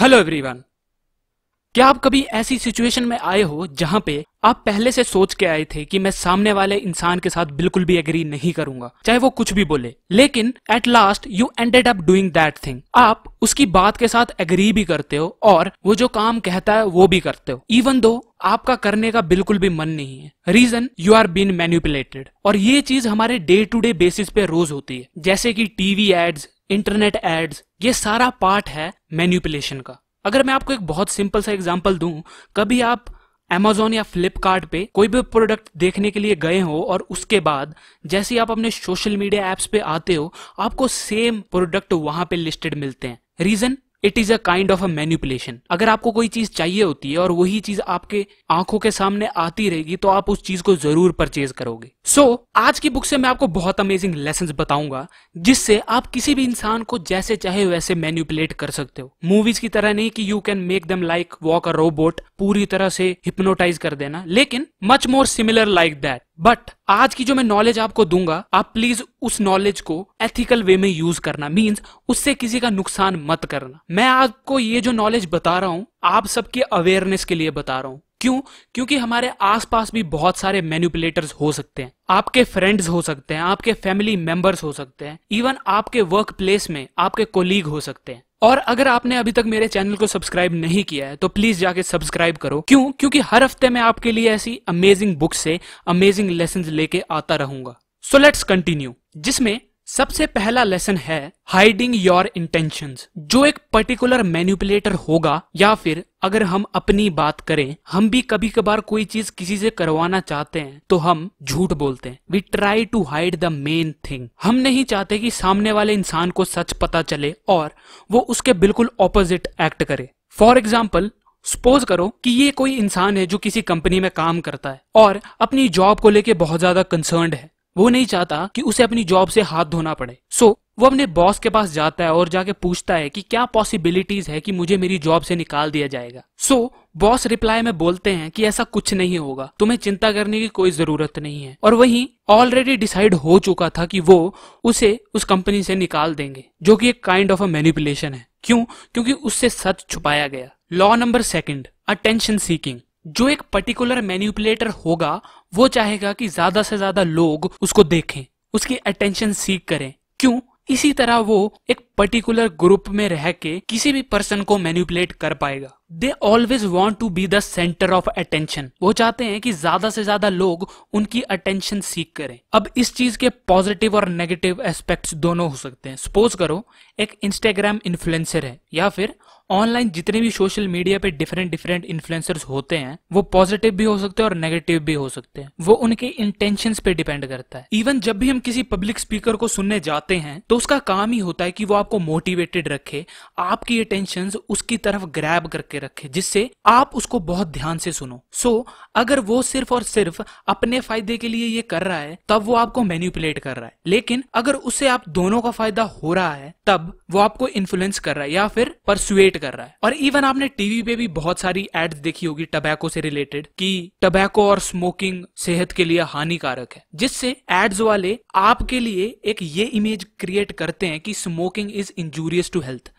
hello everyone क्या आप कभी ऐसी सिचुएशन में आए हो जहां पे आप पहले से सोच के आए थे कि मैं सामने वाले इंसान के साथ बिल्कुल भी एग्री नहीं करूंगा चाहे वो कुछ भी बोले लेकिन at last you ended up doing that thing आप उसकी बात के साथ एग्री भी करते हो और वो जो काम कहता है वो भी करते हो इवन दो आपका करने का बिल्कुल भी मन नहीं है reason you are been manipulated और ये चीज हमारे डे टू डे बेसिस पे रोज होती है जैसे कि टीवी एड्स इंटरनेट एड्स ये सारा पार्ट है मैन्यूपुलेशन का अगर मैं आपको एक बहुत सिंपल सा एग्जाम्पल दूं कभी आप एमेजोन या फ्लिपकार्ट पे कोई भी प्रोडक्ट देखने के लिए गए हो और उसके बाद जैसे ही आप अपने सोशल मीडिया एप्स पे आते हो आपको सेम प्रोडक्ट वहां पे लिस्टेड मिलते हैं reason it is a kind of a manipulation अगर आपको कोई चीज चाहिए होती है और वही चीज आपके आंखों के सामने आती रहेगी तो आप उस चीज को जरूर परचेज करोगे सो so, आज की बुक से मैं आपको बहुत अमेजिंग लेसन बताऊंगा जिससे आप किसी भी इंसान को जैसे चाहे वैसे मैन्युपुलेट कर सकते हो मूवीज की तरह नहीं कि you can make them like walk a robot पूरी तरह से हिप्नोटाइज कर देना लेकिन much more similar like that but आज की जो मैं नॉलेज आपको दूंगा आप प्लीज उस नॉलेज को एथिकल वे में यूज करना मीन्स उससे किसी का नुकसान मत करना मैं आपको ये जो नॉलेज बता रहा हूं आप सबके अवेयरनेस के लिए बता रहा हूं क्यों क्योंकि हमारे आसपास भी बहुत सारे मैन्युपुलेटर्स हो सकते हैं आपके फ्रेंड्स हो सकते हैं आपके फैमिली मेंबर्स हो सकते हैं इवन आपके वर्क प्लेस में आपके कोलीग हो सकते हैं और अगर आपने अभी तक मेरे चैनल को सब्सक्राइब नहीं किया है तो प्लीज जाके सब्सक्राइब करो क्यों क्योंकि हर हफ्ते मैं आपके लिए ऐसी अमेजिंग बुक से अमेजिंग लेसन लेके आता रहूंगा सो लेट्स कंटिन्यू जिसमें सबसे पहला लेसन है हाइडिंग योर इंटेंशन जो एक पर्टिकुलर मैन्युपुलेटर होगा या फिर अगर हम अपनी बात करें हम भी कभी कभार कोई चीज किसी से करवाना चाहते हैं तो हम झूठ बोलते हैं we try to hide the main thing हम नहीं चाहते कि सामने वाले इंसान को सच पता चले और वो उसके बिल्कुल ऑपोजिट एक्ट करे फॉर एग्जाम्पल सपोज करो कि ये कोई इंसान है जो किसी कंपनी में काम करता है और अपनी जॉब को लेके बहुत ज्यादा कंसर्न है वो नहीं चाहता कि उसे अपनी जॉब से हाथ धोना पड़े सो so, वो अपने बॉस के पास जाता है और जाके पूछता है कि क्या पॉसिबिलिटीज है कि मुझे मेरी जॉब से निकाल दिया जाएगा सो so, बॉस रिप्लाई में बोलते हैं कि ऐसा कुछ नहीं होगा तुम्हें चिंता करने की कोई जरूरत नहीं है और वहीं ऑलरेडी डिसाइड हो चुका था कि वो उसे उस कंपनी से निकाल देंगे जो कि एक काइंड ऑफ अ मैनिपुलेशन है क्यों क्योंकि उससे सच छुपाया गया law number second attention seeking जो एक पर्टिकुलर मैन्युपुलेटर होगा वो चाहेगा कि ज्यादा से ज्यादा लोग उसको देखें उसकी अटेंशन सीख करें क्यों इसी तरह वो एक पर्टिकुलर ग्रुप में रह के किसी भी पर्सन को मैन्युपुलेट कर पाएगा they always want to be the centre of attention वो चाहते हैं कि ज्यादा से ज्यादा लोग उनकी अटेंशन सीख करें अब इस चीज के पॉजिटिव और नेगेटिव एस्पेक्ट दोनों हो सकते हैं सपोज करो एक इंस्टाग्राम इन्फ्लुएंसर है या फिर ऑनलाइन जितने भी सोशल मीडिया पे डिफरेंट डिफरेंट इन्फ्लुएंसर्स होते हैं वो पॉजिटिव भी हो सकते हैं और नेगेटिव भी हो सकते हैं वो उनके इंटेंशन पे डिपेंड करता है इवन जब भी हम किसी पब्लिक स्पीकर को सुनने जाते हैं तो उसका काम ही होता है कि वो आपको मोटिवेटेड रखे आपकी अटेंशन उसकी तरफ ग्रैब करके करके रखें जिससे आप उसको बहुत ध्यान से सुनो सो so, अगर वो सिर्फ और सिर्फ अपने फायदे के लिए ये कर रहा है तब वो आपको मैन्यूपुलेट कर रहा है लेकिन अगर उससे आप दोनों का फायदा हो रहा है तब वो आपको इन्फ्लुएंस कर रहा है या फिर परसुएट कर रहा है और इवन आपने टीवी पे भी बहुत सारी एड्स देखी होगी टबैको से रिलेटेड कि टबैको और स्मोकिंग सेहत के लिए हानिकारक है जिससे एड्स वाले आपके लिए एक ये इमेज क्रिएट करते हैं कि smoking is injurious to health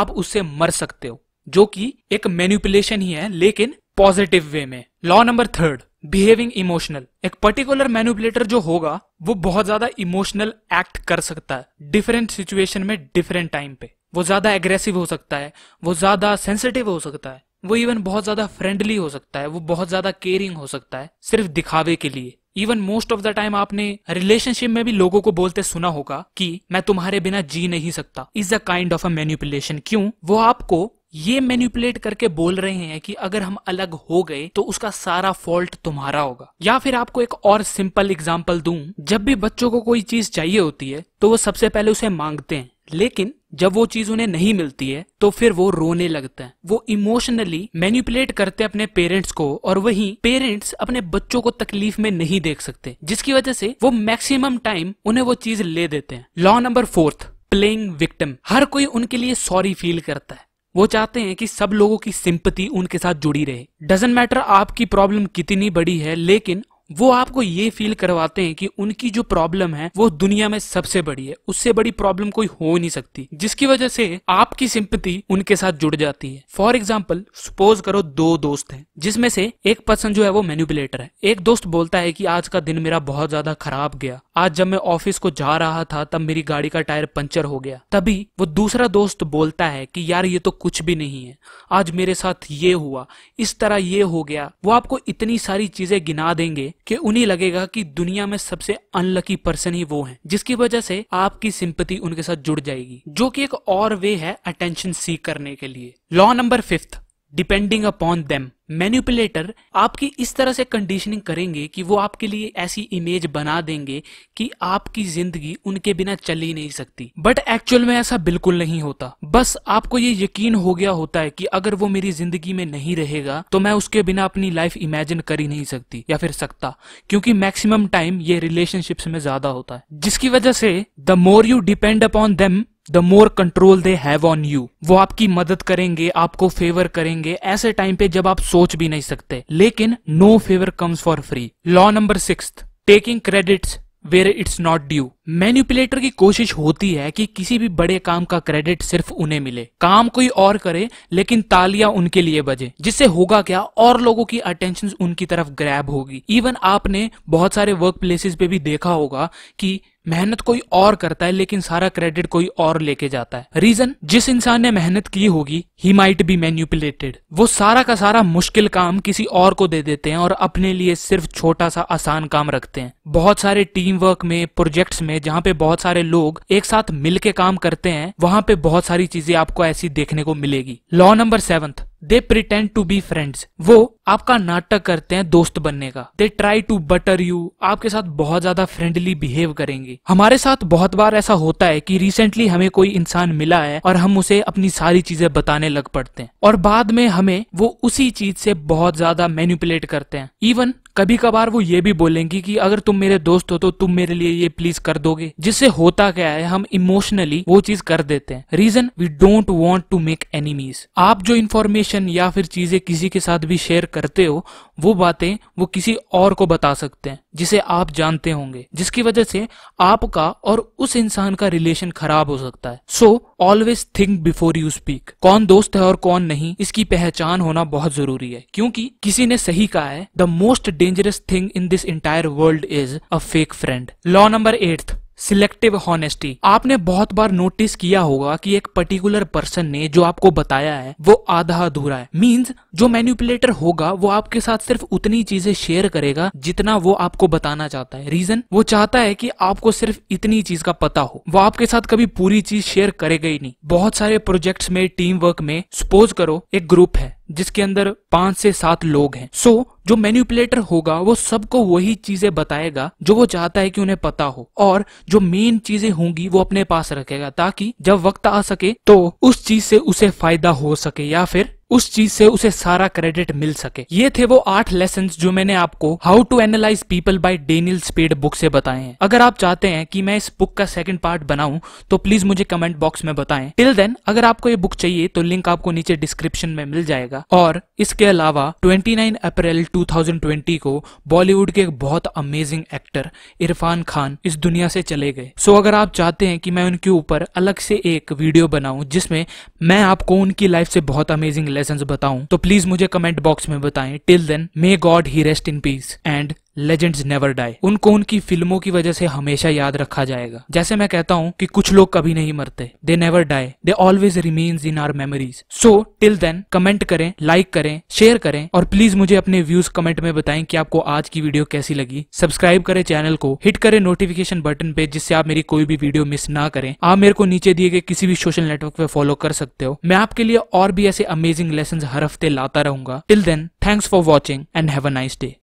आप उससे मर सकते हो जो कि एक मैन्युपुलेशन ही है लेकिन पॉजिटिव वे में law number third behaving emotional एक पर्टिकुलर मैनुपुलेटर जो होगा वो बहुत ज्यादा इमोशनल एक्ट कर सकता है डिफरेंट सिचुएशन में डिफरेंट टाइम पे वो ज्यादा एग्रेसिव हो सकता है वो ज्यादा सेंसिटिव हो सकता है वो इवन बहुत ज्यादा फ्रेंडली हो सकता है वो बहुत ज्यादा केयरिंग हो सकता है सिर्फ दिखावे के लिए even most of the time आपने रिलेशनशिप में भी लोगों को बोलते सुना होगा कि मैं तुम्हारे बिना जी नहीं सकता is a kind of a manipulation क्यों वो आपको ये मैन्युपुलेट करके बोल रहे हैं कि अगर हम अलग हो गए तो उसका सारा फॉल्ट तुम्हारा होगा या फिर आपको एक और सिंपल एग्जाम्पल दू जब भी बच्चों को कोई चीज चाहिए होती है तो वो सबसे पहले उसे मांगते हैं लेकिन जब वो चीज उन्हें नहीं मिलती है तो फिर वो रोने लगता है वो इमोशनली मैन्युपुलेट करते हैं अपने पेरेंट्स को और वहीं पेरेंट्स अपने बच्चों को तकलीफ में नहीं देख सकते जिसकी वजह से वो मैक्सिमम टाइम उन्हें वो चीज ले देते हैं law number fourth playing victim हर कोई उनके लिए सॉरी फील करता है वो चाहते हैं कि सब लोगों की सिंपति उनके साथ जुड़ी रहे डजेंट मैटर आपकी प्रॉब्लम कितनी बड़ी है लेकिन वो आपको ये फील करवाते हैं कि उनकी जो प्रॉब्लम है वो दुनिया में सबसे बड़ी है उससे बड़ी प्रॉब्लम कोई हो नहीं सकती जिसकी वजह से आपकी सिंपति उनके साथ जुड़ जाती है फॉर एग्जाम्पल सपोज करो दो दोस्त हैं जिसमें से एक पर्सन जो है वो मैन्युपुलेटर है एक दोस्त बोलता है कि आज का दिन मेरा बहुत ज्यादा खराब गया आज जब मैं ऑफिस को जा रहा था तब मेरी गाड़ी का टायर पंचर हो गया तभी वो दूसरा दोस्त बोलता है कि यार ये तो कुछ भी नहीं है आज मेरे साथ ये हुआ इस तरह ये हो गया वो आपको इतनी सारी चीजें गिना देंगे कि उन्हें लगेगा कि दुनिया में सबसे अनलकी पर्सन ही वो हैं जिसकी वजह से आपकी सिंपति उनके साथ जुड़ जाएगी जो कि एक और वे है अटेंशन सीक करने के लिए law number fifth depending upon them manipulator आपकी इस तरह से कंडीशनिंग करेंगे कि वो आपके लिए ऐसी इमेज बना देंगे कि आपकी जिंदगी उनके बिना चल ही नहीं सकती बट एक्चुअल में ऐसा बिल्कुल नहीं होता बस आपको ये यकीन हो गया होता है कि अगर वो मेरी जिंदगी में नहीं रहेगा तो मैं उसके बिना अपनी लाइफ इमेजिन कर ही नहीं सकती या फिर सकता क्योंकि मैक्सिमम टाइम ये रिलेशनशिप्स में ज्यादा होता है जिसकी वजह से the more you depend upon them the more control they have on you वो आपकी मदद करेंगे आपको फेवर करेंगे ऐसे टाइम पे जब आप सोच भी नहीं सकते लेकिन no favour comes for free law number six taking credits where it's not due manipulator की कोशिश होती है कि किसी भी बड़े काम का क्रेडिट सिर्फ उन्हें मिले काम कोई और करे लेकिन तालियां उनके लिए बजे जिससे होगा क्या और लोगों की अटेंशन उनकी तरफ ग्रैब होगी इवन आपने बहुत सारे वर्क प्लेसेस पे भी देखा होगा कि मेहनत कोई और करता है लेकिन सारा क्रेडिट कोई और लेके जाता है रीजन जिस इंसान ने मेहनत की होगी ही माइट बी मैन्यूपुलेटेड वो सारा का सारा मुश्किल काम किसी और को दे देते हैं और अपने लिए सिर्फ छोटा सा आसान काम रखते हैं बहुत सारे टीम वर्क में प्रोजेक्ट्स में जहाँ पे बहुत सारे लोग एक साथ मिलके काम करते हैं वहां पे बहुत सारी चीजें आपको ऐसी देखने को मिलेगी law number seventh they pretend to be friends वो आपका नाटक करते हैं दोस्त बनने का they try to butter you आपके साथ बहुत ज्यादा फ्रेंडली बिहेव करेंगे हमारे साथ बहुत बार ऐसा होता है कि रिसेंटली हमें कोई इंसान मिला है और हम उसे अपनी सारी चीजें बताने लग पड़ते हैं और बाद में हमें वो उसी चीज से बहुत ज्यादा मैनिपुलेट करते हैं इवन कभी कभार वो ये भी बोलेंगी कि अगर तुम मेरे दोस्त हो तो तुम मेरे लिए ये प्लीज कर दोगे जिससे होता क्या है हम इमोशनली वो चीज कर देते हैं reason we don't want to make enemies आप जो इन्फॉर्मेशन या फिर चीजें किसी के साथ भी शेयर करते हो वो बातें वो किसी और को बता सकते हैं जिसे आप जानते होंगे जिसकी वजह से आपका और उस इंसान का रिलेशन खराब हो सकता है so always think before you speak कौन दोस्त है और कौन नहीं इसकी पहचान होना बहुत जरूरी है क्योंकि किसी ने सही कहा है the most dangerous thing in this entire world is a fake friend law number eighth selective honesty आपने बहुत बार नोटिस किया होगा कि एक पर्टिकुलर पर्सन ने जो आपको बताया है वो आधा अधूरा है मींस जो मैन्युपुलेटर होगा वो आपके साथ सिर्फ उतनी चीजें शेयर करेगा जितना वो आपको बताना चाहता है रीजन वो चाहता है कि आपको सिर्फ इतनी चीज का पता हो वो आपके साथ कभी पूरी चीज शेयर करेगा ही नहीं बहुत सारे प्रोजेक्ट्स में टीम वर्क में सपोज करो एक ग्रुप है जिसके अंदर पांच से सात लोग हैं सो so, जो मैन्यूपुलेटर होगा वो सबको वही चीजें बताएगा जो वो चाहता है कि उन्हें पता हो और जो मेन चीजें होंगी वो अपने पास रखेगा ताकि जब वक्त आ सके तो उस चीज से उसे फायदा हो सके या फिर उस चीज से उसे सारा क्रेडिट मिल सके ये थे वो आठ लेसन जो मैंने आपको how to analyse people by Daniel Speed book से बताए हैं अगर आप चाहते हैं कि मैं इस बुक का सेकंड पार्ट बनाऊं तो प्लीज मुझे कमेंट बॉक्स में बताएं टिल देन अगर आपको ये बुक चाहिए तो लिंक आपको नीचे डिस्क्रिप्शन में मिल जाएगा और इसके अलावा 29 अप्रैल 2020 को बॉलीवुड के एक बहुत अमेजिंग एक्टर इरफान खान इस दुनिया से चले गए सो so, अगर आप चाहते हैं कि मैं उनके ऊपर अलग से एक वीडियो बनाऊ जिसमें मैं आपको उनकी लाइफ से बहुत अमेजिंग लेसन लेसन बताऊं तो प्लीज मुझे कमेंट बॉक्स में बताएं till then may God he rest in peace and legends never die उनको उनकी फिल्मों की वजह से हमेशा याद रखा जाएगा जैसे मैं कहता हूँ कि कुछ लोग कभी नहीं मरते they never die they always remains in our memories so till then comment करें लाइक करें शेयर करें और प्लीज मुझे अपने व्यूज कमेंट में बताएं कि आपको आज की वीडियो कैसी लगी सब्सक्राइब करें चैनल को हिट करें नोटिफिकेशन बटन पे जिससे आप मेरी कोई भी वीडियो मिस ना करें आप मेरे को नीचे दिए गए किसी भी सोशल नेटवर्क पे फॉलो कर सकते हो मैं आपके लिए और भी ऐसे अमेजिंग लेसन हर हफ्ते लाता रहूंगा till then thanks for watching and have a nice day